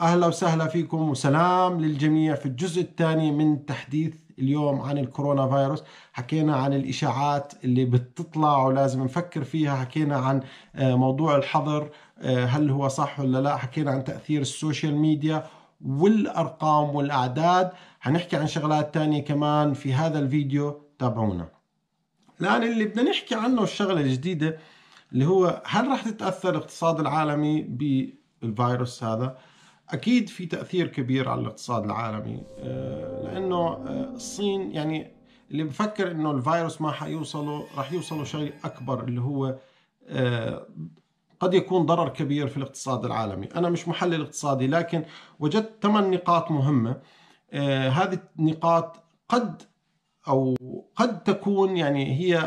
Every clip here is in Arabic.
أهلا وسهلا فيكم وسلام للجميع في الجزء الثاني من تحديث اليوم عن الكورونا فيروس حكينا عن الإشاعات اللي بتطلع ولازم نفكر فيها حكينا عن آه، موضوع الحظر آه، هل هو صح ولا لا حكينا عن تأثير السوشيال ميديا والأرقام والأعداد حنحكي عن شغلات تانية كمان في هذا الفيديو تابعونا الآن اللي بدنا نحكي عنه الشغلة الجديدة اللي هو هل راح تتأثر الاقتصاد العالمي بالفيروس هذا؟ اكيد في تاثير كبير على الاقتصاد العالمي آه، لانه آه، الصين يعني اللي بفكر انه الفيروس ما حيوصله راح يوصله شيء اكبر اللي هو آه، قد يكون ضرر كبير في الاقتصاد العالمي انا مش محلل اقتصادي لكن وجدت ثمان نقاط مهمه هذه النقاط قد او قد تكون يعني هي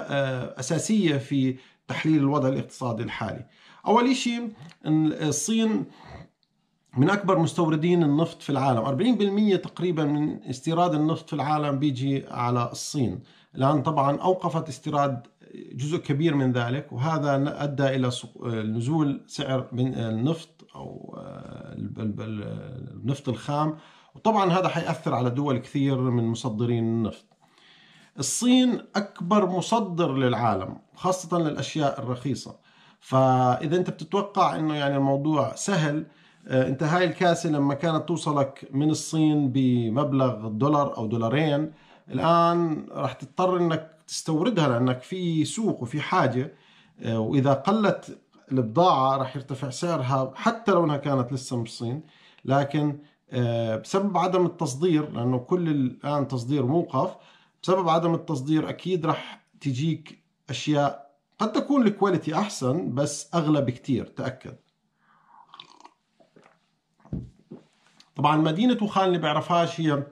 اساسيه في تحليل الوضع الاقتصادي الحالي اول شيء الصين من أكبر مستوردين النفط في العالم 40% تقريبا من استيراد النفط في العالم بيجي على الصين الآن طبعا أوقفت استيراد جزء كبير من ذلك وهذا أدى إلى نزول سعر من النفط أو آه، النفط الخام وطبعا هذا حيأثر على دول كثير من مصدرين النفط الصين أكبر مصدر للعالم خاصة للأشياء الرخيصة فإذا أنت بتتوقع أنه يعني الموضوع سهل آه، انت هاي الكاسه لما كانت توصلك من الصين بمبلغ دولار او دولارين الان راح تضطر انك تستوردها لانك في سوق وفي حاجه آه، واذا قلت البضاعه راح يرتفع سعرها حتى لو انها كانت لسه من الصين لكن آه، بسبب عدم التصدير لانه كل الان تصدير موقف بسبب عدم التصدير اكيد راح تجيك اشياء قد تكون الكواليتي احسن بس اغلى بكتير تاكد طبعا مدينة وخان اللي بيعرفهاش هي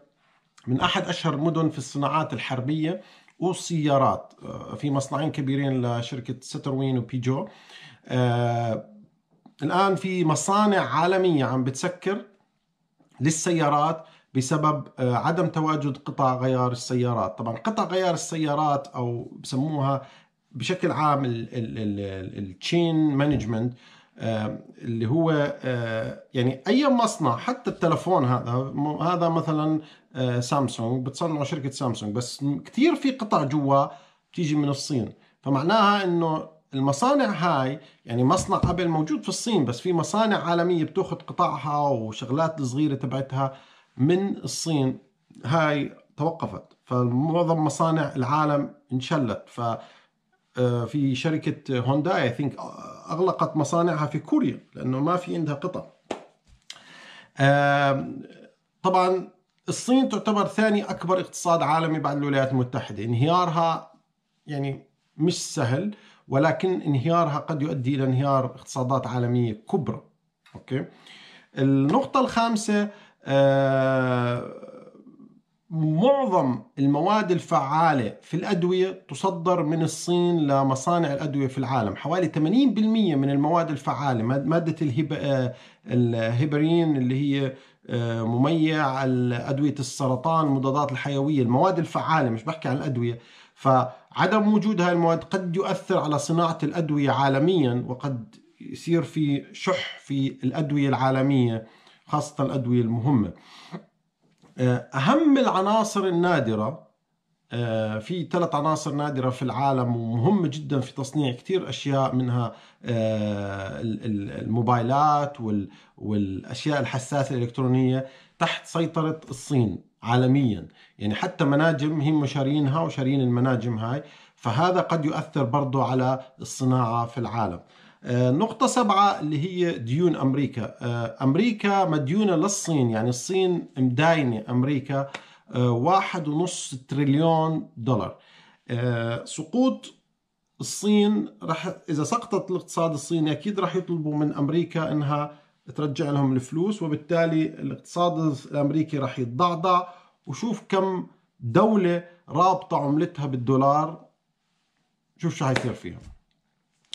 من أحد أشهر المدن في الصناعات الحربية والسيارات آه، في مصنعين كبيرين لشركة ستروين وبيجو آه، الآن في مصانع عالمية عم بتسكر للسيارات بسبب آه، عدم تواجد قطع غيار السيارات طبعا قطع غيار السيارات أو بسموها بشكل عام التشين مانجمنت آه، اللي هو آه، يعني اي مصنع حتى التلفون هذا هذا مثلا آه، سامسونج بتصنعه شركه سامسونج بس كثير في قطع جوا بتيجي من الصين فمعناها انه المصانع هاي يعني مصنع ابل موجود في الصين بس في مصانع عالميه بتاخذ قطعها وشغلات الصغيره تبعتها من الصين هاي توقفت فمعظم مصانع العالم انشلت ف آه، في شركة هوندا اي آه، ثينك اغلقت مصانعها في كوريا لانه ما في عندها قطع طبعا الصين تعتبر ثاني اكبر اقتصاد عالمي بعد الولايات المتحدة انهيارها يعني مش سهل ولكن انهيارها قد يؤدي الى انهيار اقتصادات عالمية كبرى اوكي النقطة الخامسة آه معظم المواد الفعالة في الأدوية تصدر من الصين لمصانع الأدوية في العالم حوالي 80% من المواد الفعالة مادة آه، الهيبرين اللي هي آه، مميع أدوية السرطان المضادات الحيوية المواد الفعالة مش بحكي عن الأدوية فعدم وجود هاي المواد قد يؤثر على صناعة الأدوية عالميا وقد يصير في شح في الأدوية العالمية خاصة الأدوية المهمة آه، أهم العناصر النادرة آه، في ثلاث عناصر نادرة في العالم ومهمة جدا في تصنيع كثير أشياء منها آه، الموبايلات والأشياء الحساسة الإلكترونية تحت سيطرة الصين عالميا يعني حتى مناجم هم شارينها وشارين المناجم هاي فهذا قد يؤثر برضو على الصناعة في العالم آه، نقطة سبعة اللي هي ديون أمريكا آه، أمريكا مديونة للصين يعني الصين مداينة أمريكا آه، واحد ونص تريليون دولار سقوط الصين رح إذا سقطت الاقتصاد الصيني أكيد رح يطلبوا من أمريكا إنها ترجع لهم الفلوس وبالتالي الاقتصاد الأمريكي رح يتضعضع وشوف كم دولة رابطة عملتها بالدولار شوف شو حيصير فيها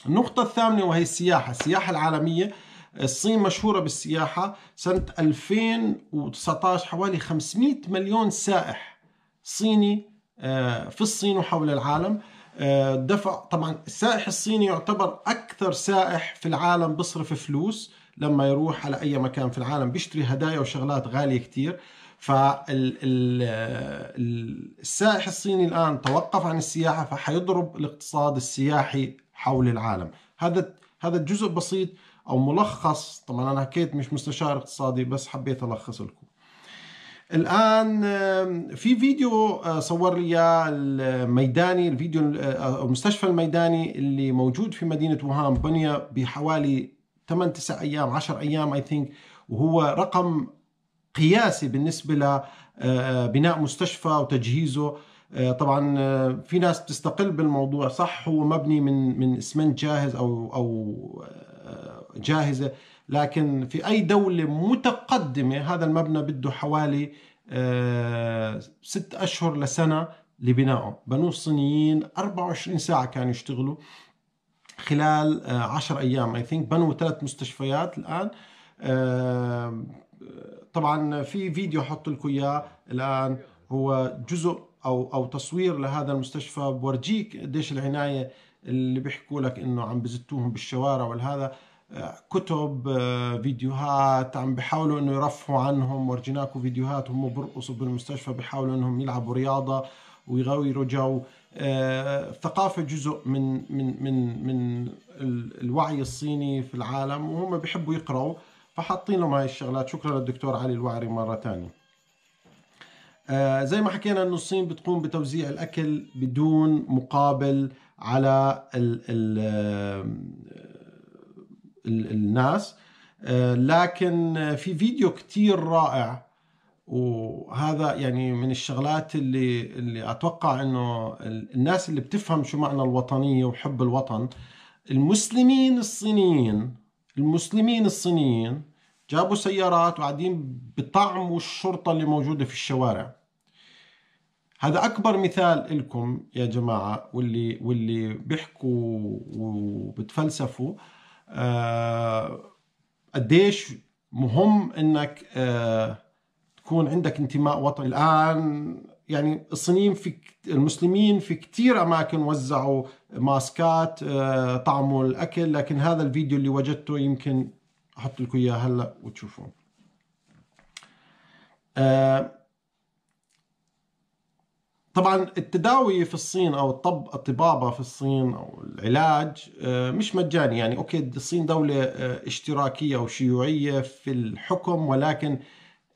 النقطة الثامنة وهي السياحة السياحة العالمية الصين مشهورة بالسياحة سنة 2019 حوالي 500 مليون سائح صيني آه، في الصين وحول العالم آه، دفع طبعا السائح الصيني يعتبر أكثر سائح في العالم بصرف فلوس لما يروح على أي مكان في العالم بيشتري هدايا وشغلات غالية كتير فالسائح الصيني الآن توقف عن السياحة فحيضرب الاقتصاد السياحي حول العالم هذا هذا جزء بسيط او ملخص طبعا انا حكيت مش مستشار اقتصادي بس حبيت الخص لكم الان في فيديو آه، صور لي الميداني الفيديو آه، المستشفى الميداني اللي موجود في مدينه وهان بني بحوالي 8 9 ايام 10 ايام اي ثينك وهو رقم قياسي بالنسبه لبناء آه، مستشفى وتجهيزه آه، طبعا آه، في ناس بتستقل بالموضوع صح هو مبني من من اسمنت جاهز او او آه، جاهزه لكن في اي دوله متقدمه هذا المبنى بده حوالي ست اشهر لسنه لبنائه بنوه الصينيين 24 ساعه كانوا يشتغلوا خلال 10 ايام اي ثينك بنوا ثلاث مستشفيات الان طبعا في فيديو حط لكم اياه الان هو جزء او او تصوير لهذا المستشفى بورجيك قديش العنايه اللي بيحكوا لك انه عم بزتوهم بالشوارع والهذا آه، كتب آه، فيديوهات عم بحاولوا انه يرفعوا عنهم ورجيناكم فيديوهات هم بيرقصوا بالمستشفى بحاولوا انهم يلعبوا رياضه ويغيروا جو الثقافه آه، جزء من من من من الوعي الصيني في العالم وهم بيحبوا يقراوا فحاطين لهم هاي الشغلات شكرا للدكتور علي الوعري مره ثانيه آه، زي ما حكينا انه الصين بتقوم بتوزيع الاكل بدون مقابل على ال ال آه، الـ الناس آه، لكن في فيديو كتير رائع وهذا يعني من الشغلات اللي اللي اتوقع انه الناس اللي بتفهم شو معنى الوطنيه وحب الوطن المسلمين الصينيين المسلمين الصينيين جابوا سيارات وقاعدين بطعموا الشرطة اللي موجودة في الشوارع هذا أكبر مثال لكم يا جماعة واللي واللي بيحكوا وبتفلسفوا آه قديش مهم إنك آه تكون عندك انتماء وطني الآن يعني الصينيين في المسلمين في كثير اماكن وزعوا ماسكات آه، طعموا الاكل لكن هذا الفيديو اللي وجدته يمكن احط لكم اياه هلا وتشوفوه آه طبعا التداوي في الصين او الطب الطبابه في الصين او العلاج آه، مش مجاني يعني اوكي الصين دوله آه، اشتراكيه وشيوعيه في الحكم ولكن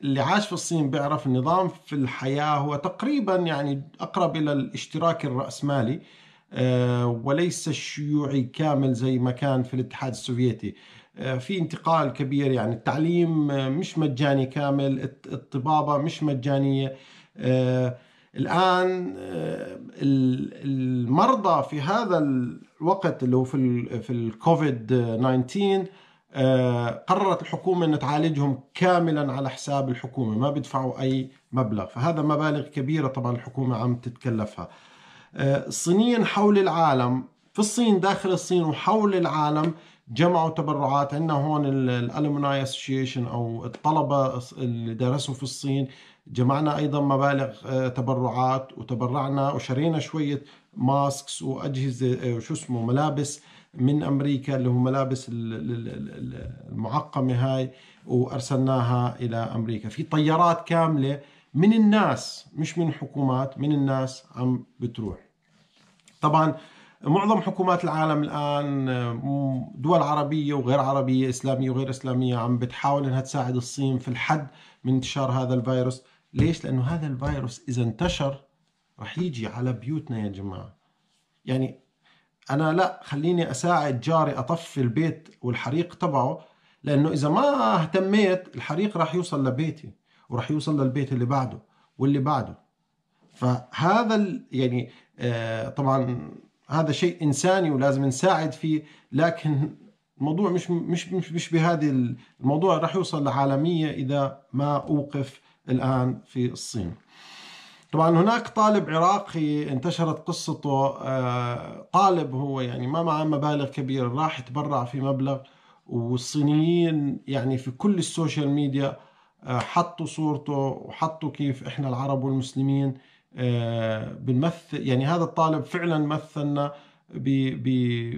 اللي عاش في الصين بيعرف النظام في الحياه هو تقريبا يعني اقرب الى الاشتراك الراسمالي آه، وليس الشيوعي كامل زي ما كان في الاتحاد السوفيتي آه، في انتقال كبير يعني التعليم آه، مش مجاني كامل الطبابة مش مجانية آه، الآن المرضى في هذا الوقت اللي هو في في الكوفيد 19 قررت الحكومة أن تعالجهم كاملا على حساب الحكومة ما بيدفعوا أي مبلغ فهذا مبالغ كبيرة طبعا الحكومة عم تتكلفها الصينيين حول العالم في الصين داخل الصين وحول العالم جمعوا تبرعات عندنا هون الالومناي اسوشيشن او الطلبه اللي درسوا في الصين جمعنا ايضا مبالغ آه، تبرعات وتبرعنا وشرينا شويه ماسكس واجهزه آه، شو اسمه ملابس من امريكا اللي هو ملابس المعقمه هاي وارسلناها الى امريكا في طيارات كامله من الناس مش من حكومات من الناس عم بتروح طبعا معظم حكومات العالم الآن آه، دول عربية وغير عربية إسلامية وغير إسلامية عم بتحاول أنها تساعد الصين في الحد من انتشار هذا الفيروس ليش؟ لأنه هذا الفيروس إذا انتشر رح يجي على بيوتنا يا جماعة يعني أنا لا خليني أساعد جاري أطفي البيت والحريق تبعه لأنه إذا ما اهتميت الحريق رح يوصل لبيتي ورح يوصل للبيت اللي بعده واللي بعده فهذا يعني آه، طبعا هذا شيء انساني ولازم نساعد فيه لكن الموضوع مش مش مش, مش بهذه الموضوع راح يوصل لعالميه اذا ما اوقف الان في الصين. طبعا هناك طالب عراقي انتشرت قصته آه، طالب هو يعني ما معه مبالغ كبيره راح تبرع في مبلغ والصينيين يعني في كل السوشيال ميديا آه، حطوا صورته وحطوا كيف احنا العرب والمسلمين بنمثل يعني هذا الطالب فعلا مثلنا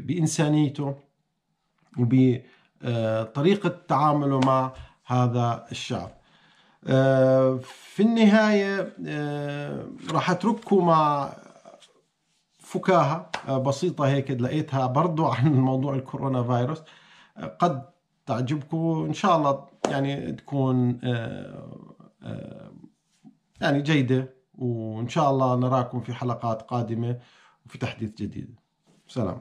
بإنسانيته وبطريقة تعامله مع هذا الشعب في النهاية راح أترككم مع فكاهة بسيطة هيك لقيتها برضو عن موضوع الكورونا فيروس قد تعجبكم إن شاء الله يعني تكون يعني جيدة وإن شاء الله نراكم في حلقات قادمة وفي تحديث جديد سلام